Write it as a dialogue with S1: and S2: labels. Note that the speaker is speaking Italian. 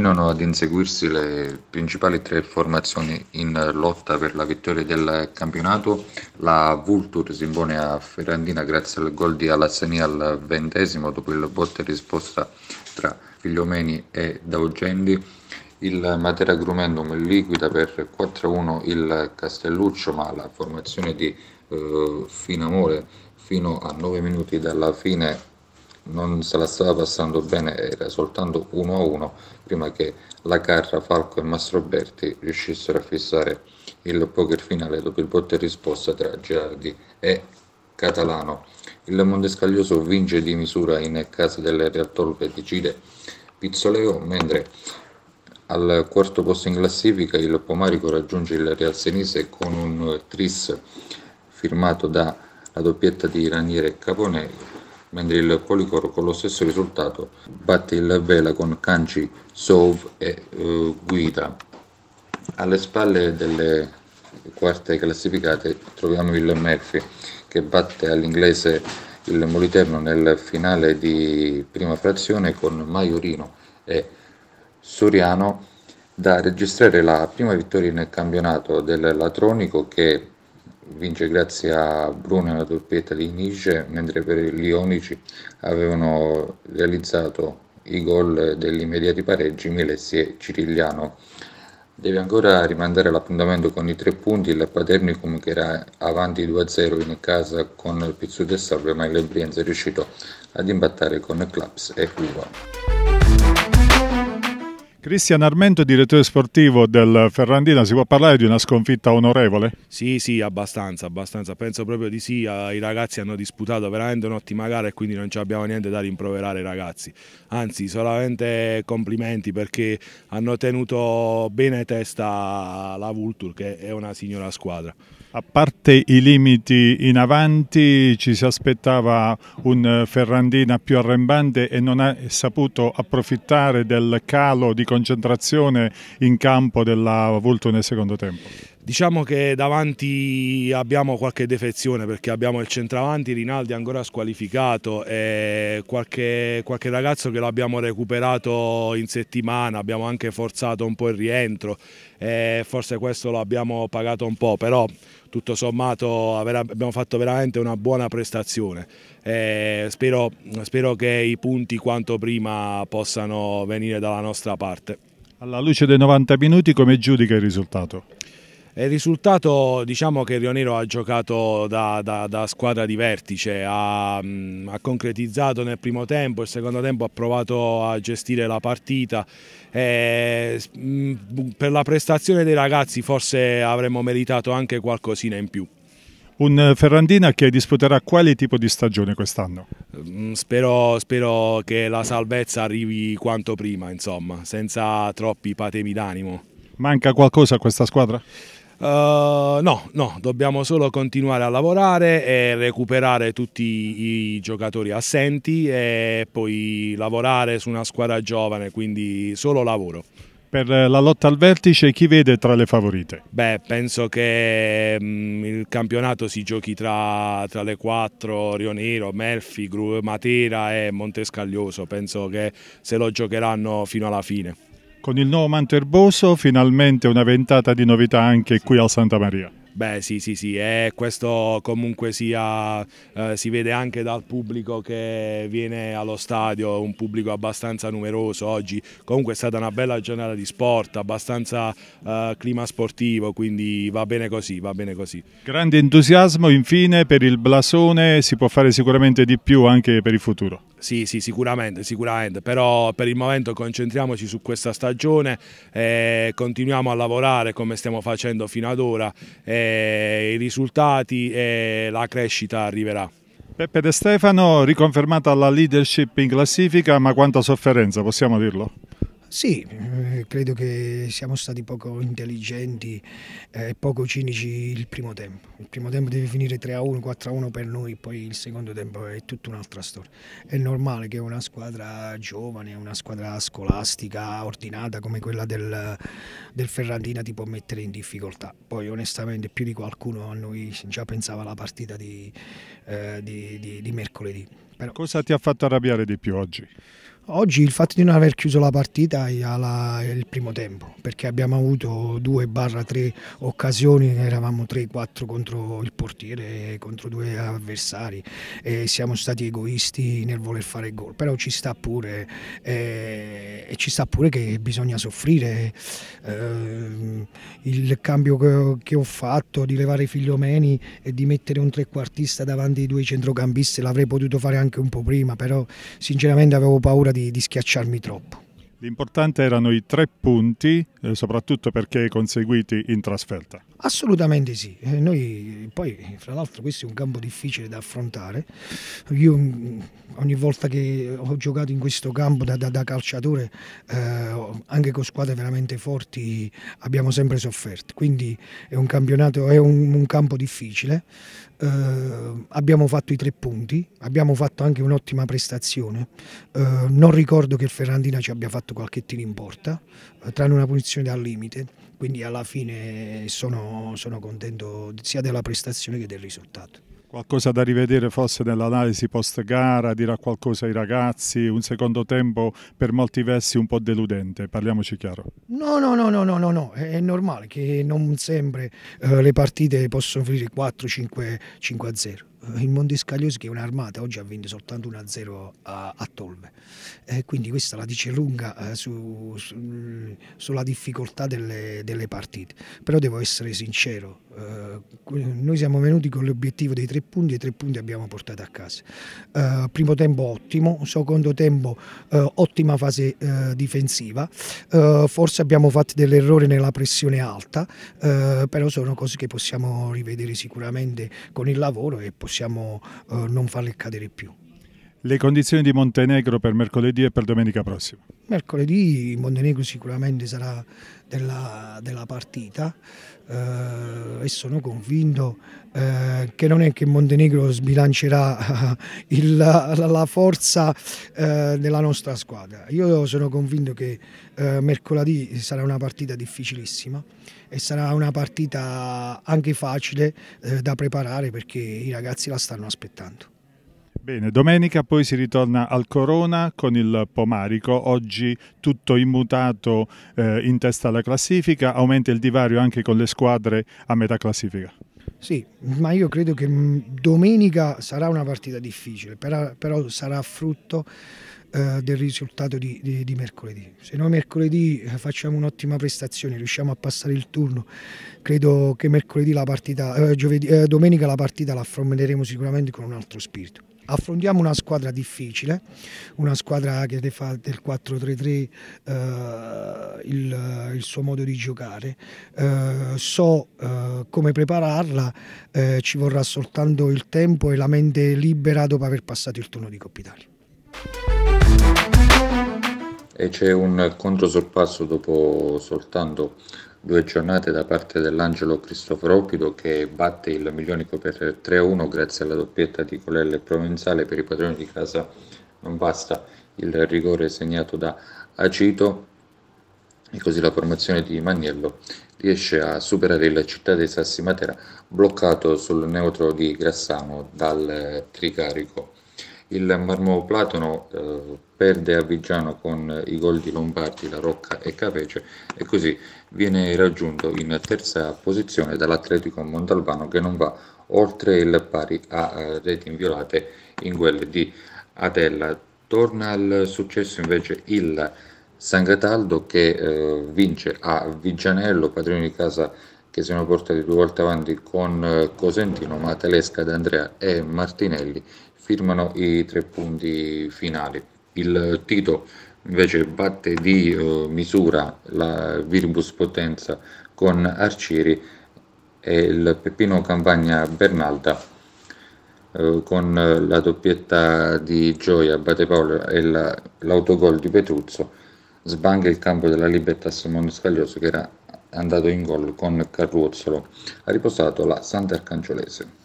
S1: continuano ad inseguirsi le principali tre formazioni in lotta per la vittoria del campionato. La Vulture si impone a Ferrandina grazie al gol di Alassani al ventesimo dopo il botte risposta tra Figliomeni e Daugendi. Il Matera Grumendum liquida per 4-1 il Castelluccio, ma la formazione di eh, Finamore fino a 9 minuti dalla fine non se la stava passando bene, era soltanto 1 a 1 prima che la Carra, Falco e Mastroberti riuscissero a fissare il poker finale dopo il botte risposta tra Gerardi e Catalano. Il Montescaglioso vince di misura in casa del Real Torpe di Cile Pizzoleo, mentre al quarto posto in classifica il Pomarico raggiunge il Real Senise con un tris firmato dalla doppietta di Raniere e Caponello mentre il Policor con lo stesso risultato batte il Vela con Kanji, Sov e eh, Guida. Alle spalle delle quarte classificate troviamo il Murphy che batte all'inglese il Moliterno nel finale di prima frazione con Maiorino e Soriano da registrare la prima vittoria nel campionato del Latronico che vince grazie a Bruno e alla doppietta di Nice, mentre per gli Ionici avevano realizzato i gol degli immediati pareggi Milessi e Cirigliano. Deve ancora rimandare l'appuntamento con i tre punti il Paternicum che era avanti 2-0 in casa con il Pizzuto e Salve, ma il Brienza è riuscito ad imbattare con Claps e Quiva.
S2: Cristian Armento, direttore sportivo del Ferrandina, si può parlare di una sconfitta onorevole? Sì, sì, abbastanza, abbastanza.
S3: penso proprio di sì, i ragazzi hanno disputato veramente un'ottima gara e quindi non ci abbiamo niente da rimproverare ai ragazzi, anzi solamente complimenti perché hanno tenuto bene testa la Vultur che è una signora squadra.
S2: A parte i limiti in avanti ci si aspettava un Ferrandina più arrembante e non ha saputo approfittare del calo di concentrazione in campo della Vultu nel secondo tempo? Diciamo che davanti abbiamo qualche
S3: defezione perché abbiamo il centravanti Rinaldi ancora squalificato e qualche, qualche ragazzo che l'abbiamo recuperato in settimana, abbiamo anche forzato un po' il rientro e forse questo l'abbiamo pagato un po', però tutto sommato abbiamo fatto veramente una buona prestazione. Spero, spero che i punti quanto prima possano venire dalla nostra parte.
S2: Alla luce dei 90 minuti come giudica il risultato?
S3: Il risultato diciamo che Rionero ha giocato da, da, da squadra di vertice, ha, mm, ha, concretizzato nel primo tempo, il secondo tempo ha provato a gestire la partita. E, eh, mm, per la prestazione dei ragazzi forse avremmo meritato anche qualcosina in più.
S2: Un Ferrandina che disputerà quale tipo di stagione quest'anno?
S3: Mm, spero, spero che la salvezza arrivi quanto prima, insomma, senza troppi patemi d'animo.
S2: Manca qualcosa a questa squadra?
S3: Uh, no, no, dobbiamo solo continuare a lavorare e recuperare tutti i giocatori assenti e poi lavorare su una squadra giovane, quindi solo lavoro.
S2: Per la lotta al vertice chi vede tra le favorite?
S3: Beh, penso che mh, mm, il campionato si giochi tra, tra le quattro, Rionero, Melfi, Matera e Montescaglioso, penso che se lo giocheranno fino alla fine.
S2: Con il nuovo manto erboso finalmente una ventata di novità anche qui al Santa Maria.
S3: Beh sì sì sì, eh, questo comunque sia, eh, si vede anche dal pubblico che viene allo stadio, un pubblico abbastanza numeroso oggi, comunque è stata una bella giornata di sport, abbastanza eh, clima sportivo, quindi va bene così, va bene così.
S2: Grande entusiasmo infine per il blasone, si può fare sicuramente di più anche per il futuro.
S3: Sì, sì, sicuramente, sicuramente, però per il momento concentriamoci su questa stagione, continuiamo a lavorare come stiamo facendo fino ad ora. E eh, i risultati e la crescita arriverà.
S2: Peppe De Stefano, riconfermata la leadership in classifica, ma quanta sofferenza, possiamo dirlo?
S4: Sì, eh, credo che siamo stati poco intelligenti eh, e poco cinici il primo tempo. Il primo tempo deve finire 3-1, 4-1 per noi, poi il secondo tempo è tutta un'altra storia. È normale che una squadra giovane, una squadra scolastica, ordinata come quella del, del Ferrandina ti può mettere in difficoltà. Poi onestamente più di qualcuno a noi già pensava alla partita di, eh, di, di, di mercoledì. Però... Cosa ti ha fatto arrabbiare di più oggi? Oggi il fatto di non aver chiuso la partita alla, il primo tempo, perché abbiamo avuto 2-3 occasioni, eravamo 3-4 contro il portiere, contro due avversari e siamo stati egoisti nel voler fare gol, però ci sta pure, eh, e ci sta pure che bisogna soffrire. Eh, il cambio che, che ho fatto di levare Figliomeni e di mettere un trequartista davanti ai due centrocampisti l'avrei potuto fare anche anche un po' prima, però sinceramente avevo paura di, di schiacciarmi troppo.
S2: L'importante erano i tre punti, eh, soprattutto perché conseguiti in trasferta.
S4: Assolutamente sì, eh, noi poi fra l'altro questo è un campo difficile da affrontare, io mm, ogni volta che ho giocato in questo campo da, da, da calciatore eh, anche con squadre veramente forti abbiamo sempre sofferto, quindi è un campionato, è un, un campo difficile, eh, abbiamo fatto i tre punti, abbiamo fatto anche un'ottima prestazione, eh, non ricordo che il Ferrandina ci abbia fatto fatto qualche tiro in porta, tranne una punizione dal limite, quindi alla fine sono, sono contento sia della prestazione che del risultato.
S2: Qualcosa da rivedere forse nell'analisi post gara, dirà qualcosa ai ragazzi, un secondo tempo per molti versi un po' deludente, parliamoci chiaro.
S4: No, no, no, no, no, no, no. è normale che non sempre eh, le partite possono finire 4-5-0 il Mondiscagliosi che è un'armata oggi ha vinto soltanto 1-0 a, a, Tolme eh, quindi questa la dice lunga eh, su, su, mm, sulla difficoltà delle, delle, partite però devo essere sincero eh, noi siamo venuti con l'obiettivo dei tre punti e i tre punti abbiamo portato a casa eh, primo tempo ottimo secondo tempo eh, ottima fase difensiva forse abbiamo fatto dell'errore nella pressione alta però sono cose che possiamo rivedere sicuramente con il lavoro e possiamo possiamo eh, non farle cadere più.
S2: Le condizioni di Montenegro per mercoledì e per domenica prossima?
S4: Mercoledì Montenegro sicuramente sarà della, della partita eh, e sono convinto eh, che non è che Montenegro sbilancerà il, la, la, forza eh, della nostra squadra. Io sono convinto che eh, mercoledì sarà una partita difficilissima e sarà una partita anche facile eh, da preparare perché i ragazzi la stanno aspettando.
S2: Bene, domenica poi si ritorna al Corona con il Pomarico, oggi tutto immutato eh, in testa alla classifica, aumenta il divario anche con le squadre a metà classifica.
S4: Sì, ma io credo che mm, domenica sarà una partita difficile, però, sarà frutto eh, del risultato di, di, di, mercoledì. Se noi mercoledì eh, facciamo un'ottima prestazione, riusciamo a passare il turno, credo che mercoledì la partita, eh, giovedì, eh, domenica la partita la affronteremo sicuramente con un altro spirito affrontiamo una squadra difficile, una squadra che fa del 4-3-3 eh, il, il, suo modo di giocare. Eh, so eh, come prepararla, eh, ci vorrà soltanto il tempo e la mente libera dopo aver passato il turno di Coppa Italia.
S1: E c'è un controsorpasso dopo soltanto due giornate da parte dell'Angelo Cristoforopito che batte il Milionico per 3-1 grazie alla doppietta di Colella Provenzale per i padroni di casa non basta il rigore segnato da Acito e così la formazione di Magnello riesce a superare il Città dei Sassi Matera bloccato sul neutro di Grassano dal Tricarico. Il Marmo Platano eh, perde Arvigiano con i gol di Lombardi, La Rocca e Capece e così viene raggiunto in terza posizione dall'Atletico Montalbano che non va oltre il pari a eh, reti inviolate in quelle di Adella. Torna al successo invece il San Cataldo che eh, vince a Vigianello, padrone di casa che si sono portati due volte avanti con eh, Cosentino, ma Telesca, D'Andrea e Martinelli firmano i tre punti finali. Il Tito invece batte di eh, misura la Virbus Potenza con Arcieri e il Peppino Campagna Bernalda eh, con la doppietta di Gioia, Bate Paolo e la, l'autogol di Petruzzo sbanca il campo della Libertas Scaglioso che era andato in gol con Carruzzolo ha riposato la Santa Arcangiolese